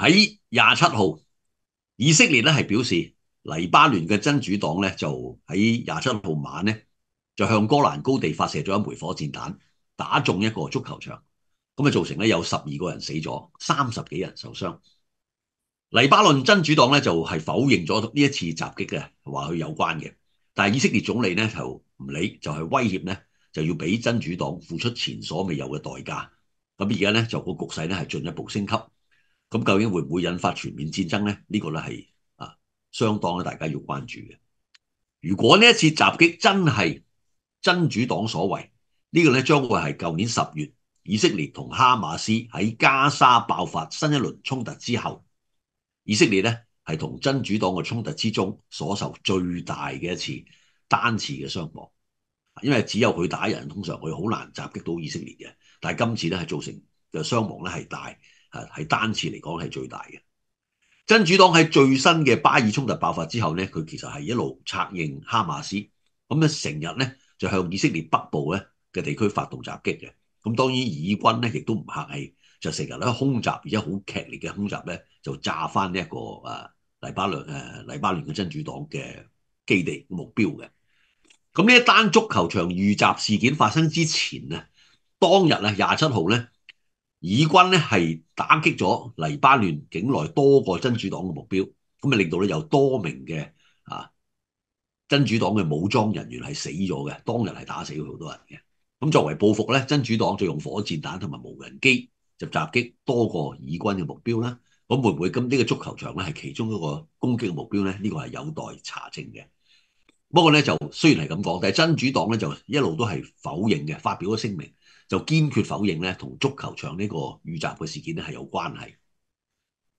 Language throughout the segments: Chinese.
喺廿七號，以色列咧係表示黎巴嫩嘅真主黨咧就喺廿七號晚咧就向戈蘭高地發射咗一枚火箭彈，打中一個足球場，咁啊造成咧有十二個人死咗，三十幾人受傷。黎巴嫩真主黨咧就係否認咗呢一次襲擊嘅，話佢有關嘅。但係以色列總理咧就唔理，就係威脅咧就要俾真主黨付出前所未有嘅代價。咁而家咧就個局勢咧係進一步升級。咁究竟會唔會引發全面戰爭咧？呢個咧係啊，相當咧大家要關注嘅。如果呢一次襲擊真係真主黨所為，呢個咧將會係舊年十月以色列同哈馬斯喺加沙爆發新一輪衝突之後，以色列咧係同真主黨嘅衝突之中所受最大嘅一次單次嘅傷亡，因為只有佢打人，通常佢好難襲擊到以色列嘅。但係今次咧係造成嘅傷亡咧係大。啊，喺單次嚟講係最大嘅。真主黨喺最新嘅巴爾衝突爆發之後咧，佢其實係一路策應哈馬斯，咁咧成日咧就向以色列北部咧嘅地區發動襲擊嘅。咁當然以軍咧亦都唔客氣，就成日咧空襲，而且好劇烈嘅空襲咧就炸翻呢一個啊黎巴嫩嘅黎巴嫩嘅真主黨嘅基地目標嘅。咁呢一單足球場遇襲事件發生之前啊，當日啊廿七號咧。以軍咧係打擊咗黎巴嫩境內多個真主黨嘅目標，咁啊令到咧有多名嘅啊真主黨嘅武裝人員係死咗嘅，當日係打死咗好多人嘅。咁作為報復咧，真主黨就用火箭彈同埋無人機就襲擊多個以軍嘅目標啦。咁會唔會咁呢個足球場咧係其中一個攻擊嘅目標咧？呢個係有待查證嘅。不過咧就雖然係咁講，但係真主黨咧就一路都係否認嘅，發表咗聲明。就堅決否認咧，同足球場呢個遇襲嘅事件咧係有關係。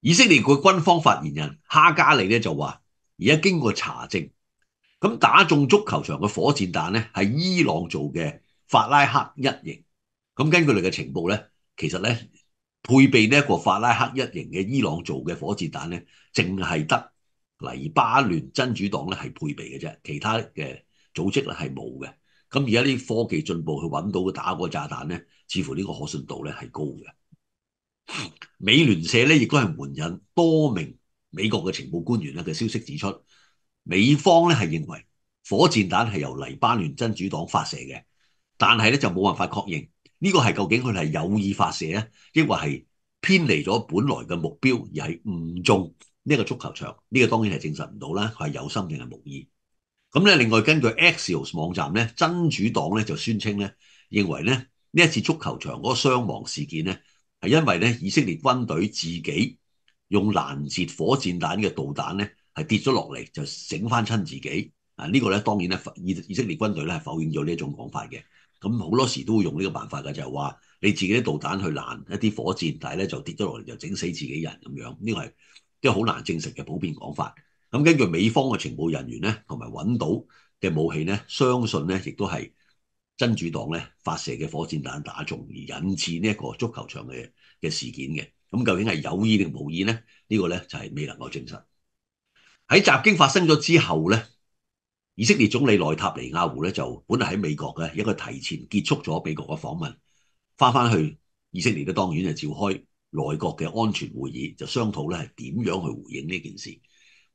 以色列個軍方發言人哈加利咧就話：，而家經過查證，咁打中足球場嘅火箭彈咧係伊朗做嘅法拉克一型。咁根據你嘅情報咧，其實咧配備呢一個法拉克一型嘅伊朗做嘅火箭彈咧，淨係得黎巴嫩真主黨咧係配備嘅啫，其他嘅組織咧係冇嘅。咁而家啲科技进步，去揾到打嗰炸弹咧，似乎呢个可信度咧系高嘅。美联社咧亦都系援引多名美国嘅情报官员咧嘅消息指出，美方咧系认为火箭弹系由黎巴嫩真主党发射嘅，但系咧就冇办法确认呢个系究竟佢系有意发射啊，抑或系偏离咗本来嘅目标而系误中呢个足球场？呢个当然系证实唔到啦，系有心定系无意。咁咧，另外根據 Axios 網站咧，真主黨咧就宣稱咧，認為咧呢一次足球場嗰個傷亡事件咧，係因為咧以色列軍隊自己用攔截火箭彈嘅導彈咧，係跌咗落嚟就整翻親自己。啊，呢個咧當然咧，以以色列軍隊咧否認咗呢一種講法嘅。咁好多時都會用呢個辦法嘅，就係話你自己啲導彈去攔一啲火箭，但係咧就跌咗落嚟就整死自己人咁樣。呢個係都好難證實嘅普遍講法。咁根據美方嘅情報人員咧，同埋揾到嘅武器咧，相信咧亦都係真主黨咧發射嘅火箭彈打中而引致呢一個足球場嘅嘅事件嘅。咁究竟係有意定無意咧？呢個咧就係未能夠證實。喺襲擊發生咗之後咧，以色列總理內塔尼亞胡咧就本嚟喺美國嘅，一該提前結束咗美國嘅訪問，翻翻去以色列嘅當然就召開內閣嘅安全會議，就商討咧係點樣去回應呢件事。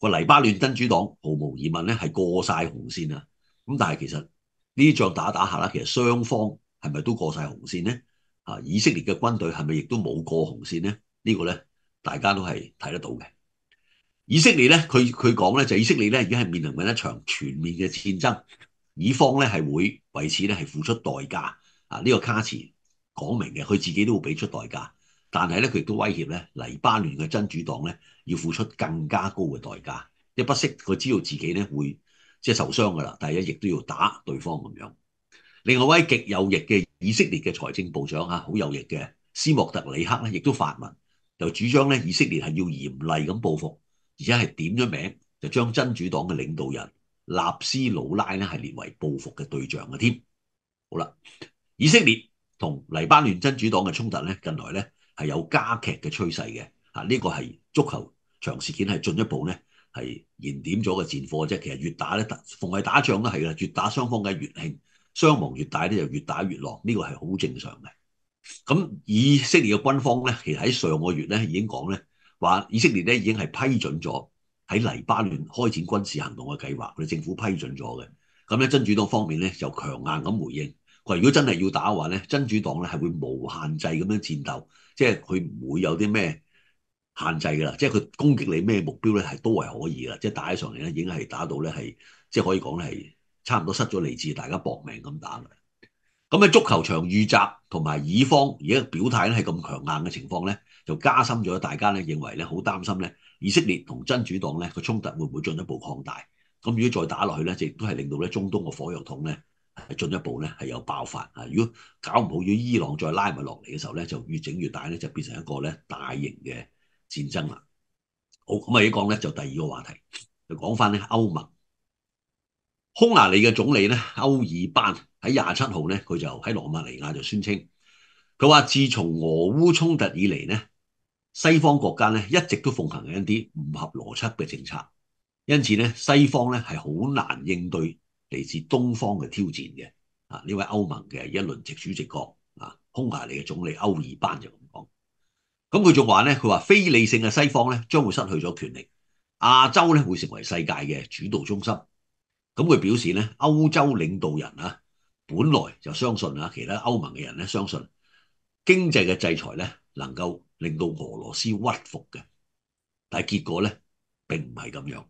個黎巴嫩真主黨毫無疑問咧係過晒紅線啊！咁但係其實呢仗打打下啦，其實雙方係咪都過晒紅線咧？啊，以色列嘅軍隊係咪亦都冇過紅線咧？呢個咧大家都係睇得到嘅。以色列咧，佢佢講咧就以色列咧已經係面臨緊一場全面嘅戰爭，以方咧係會為此咧係付出代價啊！呢個卡詞講明嘅，佢自己都會俾出代價。但係咧，佢亦都威脅咧，黎巴嫩嘅真主黨咧，要付出更加高嘅代價。一不識佢知道自己咧會即係受傷㗎啦，第一亦都要打對方咁樣。另外位極有翼嘅以色列嘅財政部長啊，好有翼嘅斯莫特里克咧，亦都發文，就主張咧，以色列係要嚴厲咁報復，而且係點咗名就將真主黨嘅領導人納斯魯拉咧係列為報復嘅對象嘅添。好啦，以色列同黎巴嫩真主黨嘅衝突咧，近來咧。係有加劇嘅趨勢嘅，啊呢個係足球長事件係進一步咧，係燃點咗個戰火啫。其實越打咧，逢係打仗都係啦，越打雙方嘅越興，傷亡越大咧就越打越落，呢個係好正常嘅。咁以色列嘅軍方咧，其實喺上個月咧已經講咧，話以色列咧已經係批准咗喺黎巴嫩開展軍事行動嘅計劃，佢哋政府批准咗嘅。咁咧真主黨方面咧就強硬咁回應。如果真係要打嘅話咧，真主黨咧係會無限制咁樣戰鬥，即係佢唔會有啲咩限制㗎啦。即係佢攻擊你咩目標咧，係都係可以啦。即係打起上嚟咧，已經係打到咧係，即係可以講係差唔多失咗理智，大家搏命咁打。咁喺足球場遇襲同埋以方而家表態咧係咁強硬嘅情況咧，就加深咗大家咧認為咧好擔心咧以色列同真主黨咧個衝突會唔會進一步擴大？咁如果再打落去咧，亦都係令到咧中東個火藥桶咧。係進一步咧係有爆發啊！如果搞唔好，要伊朗再拉埋落嚟嘅時候咧，就越整越大咧，就變成一個咧大型嘅戰爭啦。好咁啊，一講咧就第二個話題，就講翻咧歐盟。匈牙利嘅總理咧歐爾班喺廿七號咧，佢就喺羅馬尼亞就宣稱，佢話自從俄烏衝突以嚟咧，西方國家咧一直都奉行緊一啲唔合邏輯嘅政策，因此咧西方咧係好難應對。嚟自东方嘅挑战嘅啊，呢位欧盟嘅一轮直主席国啊，匈牙利嘅总理欧尔班就咁讲。咁佢仲话咧，佢话非理性嘅西方咧，将会失去咗权力，亚洲咧会成为世界嘅主导中心。咁佢表示咧，欧洲领导人啊，本来就相信啊，其他欧盟嘅人咧，相信经济嘅制裁咧，能够令到俄罗斯屈服嘅。但系结果咧，并唔系咁样。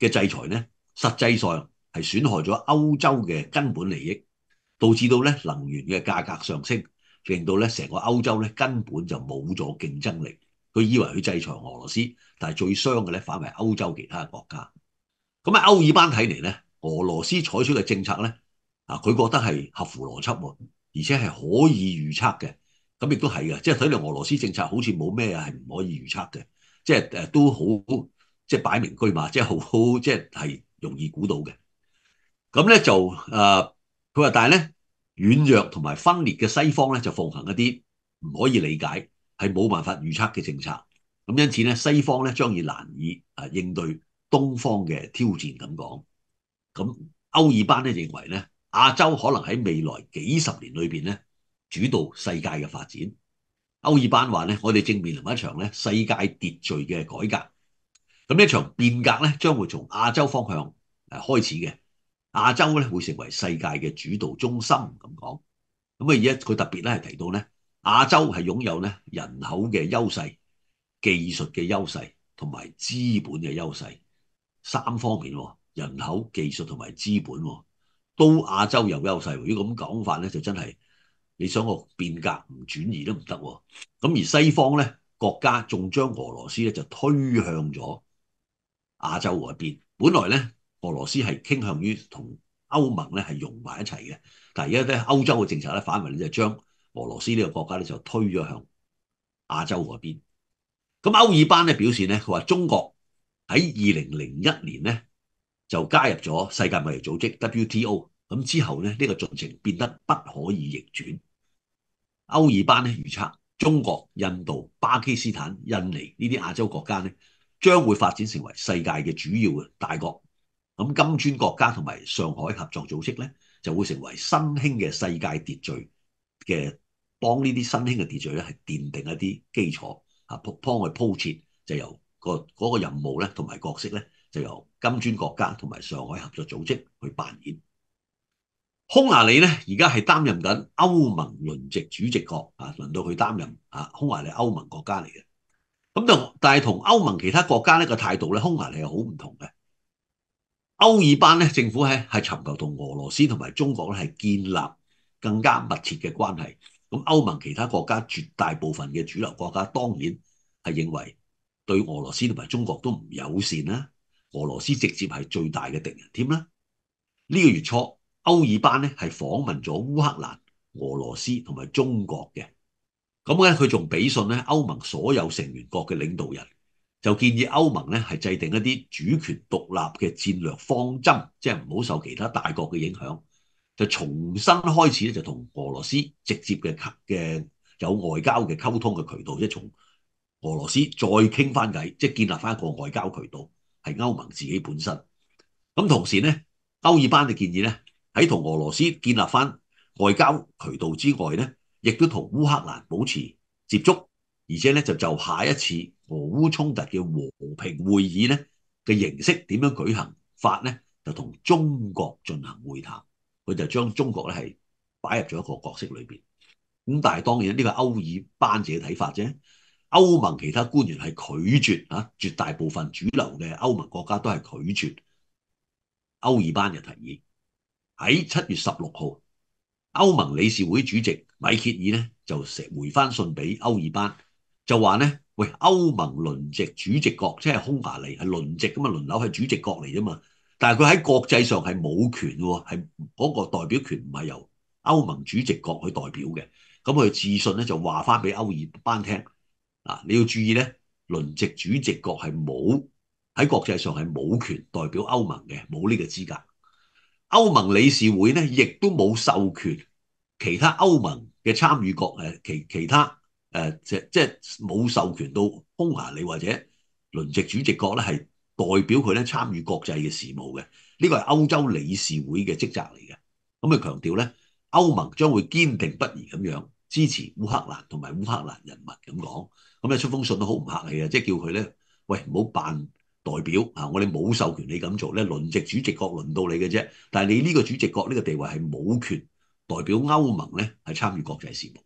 嘅制裁咧，實際上係損害咗歐洲嘅根本利益，導致到咧能源嘅價格上升，令到咧成個歐洲咧根本就冇咗競爭力。佢以為佢制裁俄羅斯，但係最傷嘅咧反為歐洲其他國家。咁啊，歐爾班睇嚟咧，俄羅斯採取嘅政策咧啊，佢覺得係合乎邏輯，而且係可以預測嘅。咁亦都係嘅，即係睇嚟俄羅斯政策好似冇咩係唔可以預測嘅，即係都好。即係擺明居嘛，即係好即係容易估到嘅。咁咧就誒，佢話：但係咧軟弱同埋分裂嘅西方咧，就奉行一啲唔可以理解、係冇辦法預測嘅政策。咁因此咧，西方咧將要難以誒應對東方嘅挑戰。咁講咁歐爾班咧認為咧，亞洲可能喺未來幾十年裏邊咧，主導世界嘅發展。歐爾班話咧，我哋正面臨一場咧世界秩序嘅改革。咁呢場變革咧，將會從亞洲方向誒開始嘅。亞洲咧會成為世界嘅主導中心咁講。咁啊，而家佢特別咧係提到咧，亞洲係擁有咧人口嘅優勢、技術嘅優勢同埋資本嘅優勢三方面。人口、技術同埋資本都亞洲有優勢。如果咁講法咧，就真係你想個變革唔轉移都唔得。咁而西方咧國家仲將俄羅斯咧就推向咗。亞洲嗰邊，本來咧，俄羅斯係傾向於同歐盟咧係融埋一齊嘅，但係而家咧歐洲嘅政策咧，反為咧就將俄羅斯呢個國家咧就推咗向亞洲嗰邊。咁歐爾班咧表示咧，佢話中國喺二零零一年咧就加入咗世界貿易組織 WTO，咁之後咧呢個進程變得不可以逆轉。歐爾班咧預測中國、印度、巴基斯坦、印尼呢啲亞洲國家咧。将会发展成为世界嘅主要大国，咁金砖国家同埋上海合作组织咧，就会成为新兴嘅世界秩序嘅帮呢啲新兴嘅秩序咧，系奠定一啲基础啊，帮佢铺设就由个嗰个任务咧同埋角色咧，就由金砖国家同埋上海合作组织去扮演。匈牙利咧，而家系担任紧欧盟轮值主席国啊，轮到佢担任啊，匈牙利欧盟国家嚟嘅。咁但但系同欧盟其他国家呢个态度咧，牙利系好唔同嘅。欧尔班咧政府係系寻求同俄罗斯同埋中国咧系建立更加密切嘅关系。咁欧盟其他国家绝大部分嘅主流国家当然系认为对俄罗斯同埋中国都唔友善啦。俄罗斯直接系最大嘅敌人。添啦。呢个月初，欧尔班咧系访问咗乌克兰、俄罗斯同埋中国嘅。咁咧，佢仲俾信咧，欧盟所有成员国嘅领导人就建议欧盟咧系制定一啲主权独立嘅战略方针，即系唔好受其他大国嘅影响，就重新开始咧就同俄罗斯直接嘅嘅有外交嘅沟通嘅渠道，即系从俄罗斯再倾翻偈，即系建立翻一个外交渠道，系欧盟自己本身。咁同时咧，欧尔班嘅建议咧喺同俄罗斯建立翻外交渠道之外咧。亦都同烏克蘭保持接觸，而且咧就就下一次俄烏衝突嘅和平會議咧嘅形式點樣舉行法咧，就同中國進行會談，佢就將中國咧係擺入咗一個角色裏边。咁但係當然呢個歐爾班嘅睇法啫，歐盟其他官員係拒絕啊，絕大部分主流嘅歐盟國家都係拒絕歐爾班嘅提議，喺七月十六號。欧盟理事会主席米歇尔咧就成回翻信俾欧尔班，就话咧喂欧盟轮值主席国即系匈牙利系轮值咁啊轮流系主席国嚟啫嘛，但系佢喺国际上系冇权喎，系嗰个代表权唔系由欧盟主席国去代表嘅，咁佢自信咧就话翻俾欧尔班听嗱，你要注意咧轮值主席国系冇喺国际上系冇权代表欧盟嘅，冇呢个资格。歐盟理事會咧，亦都冇授權其他歐盟嘅參與國誒，其其他誒即即冇授權到匈牙利或者輪值主席國咧，係代表佢咧參與國際嘅事務嘅。呢個係歐洲理事會嘅職責嚟嘅。咁佢強調咧，歐盟將會堅定不移咁樣支持烏克蘭同埋烏克蘭人民咁講。咁咧出封信都好唔客氣啊，即係叫佢咧，喂唔好辦。代表啊，我哋冇授權你咁做咧，輪值主席國輪到你嘅啫。但係你呢個主席國呢個地位係冇權代表歐盟咧，係參與國際事務。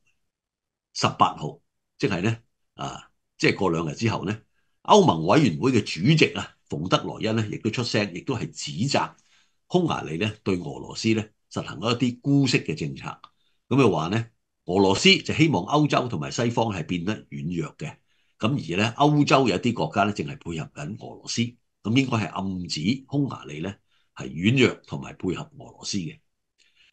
十八號，即係咧啊，即係過兩日之後咧，歐盟委員會嘅主席啊，馮德萊恩咧，亦都出聲，亦都係指責匈牙利咧對俄羅斯咧實行一啲姑息嘅政策。咁就話咧，俄羅斯就希望歐洲同埋西方係變得軟弱嘅。咁而咧，歐洲有啲國家咧，正係配合緊俄羅斯，咁應該係暗指匈牙利咧係軟弱同埋配合俄羅斯嘅。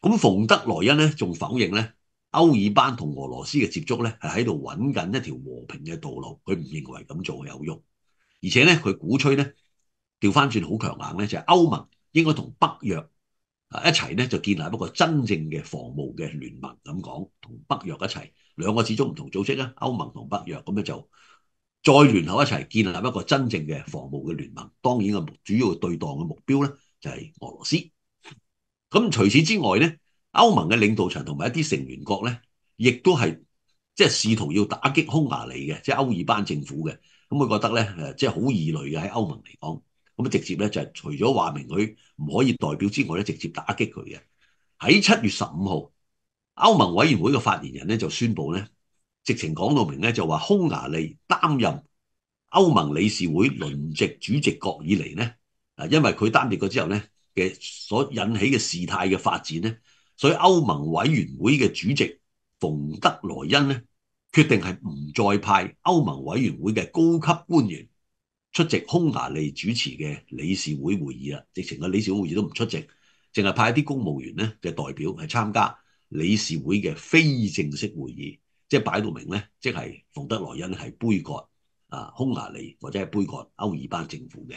咁馮德萊恩咧仲否認咧歐爾班同俄羅斯嘅接觸咧係喺度揾緊一條和平嘅道路，佢唔認為咁做有用。而且咧佢鼓吹咧調翻轉好強硬咧，就係歐盟應該同北約啊一齊咧就建立一個真正嘅防務嘅聯盟。咁講同北約一齊兩個始終唔同組織啊，歐盟同北約咁咧就。再聯合一齊建立一個真正嘅防務嘅聯盟，當然嘅目主要對當嘅目標咧就係俄羅斯。咁除此之外咧，歐盟嘅領導層同埋一啲成員國咧，亦都係即係試圖要打擊匈牙利嘅，即係歐爾班政府嘅。咁佢覺得咧誒，即係好異類嘅喺歐盟嚟講。咁直接咧就係除咗話明佢唔可以代表之外咧，直接打擊佢嘅。喺七月十五號，歐盟委員會嘅發言人咧就宣布咧。直情講到明咧，就話匈牙利擔任歐盟理事會輪值主席國以嚟咧，啊，因為佢擔任過之後咧嘅所引起嘅事態嘅發展咧，所以歐盟委員會嘅主席馮德萊恩咧決定係唔再派歐盟委員會嘅高級官員出席匈牙利主持嘅理事會會議啦，直情個理事會會議都唔出席，淨係派一啲公務員咧嘅代表係參加理事會嘅非正式會議。即係擺到明咧，即係馮德萊恩係杯葛啊匈牙利，或者係杯葛歐爾班政府嘅。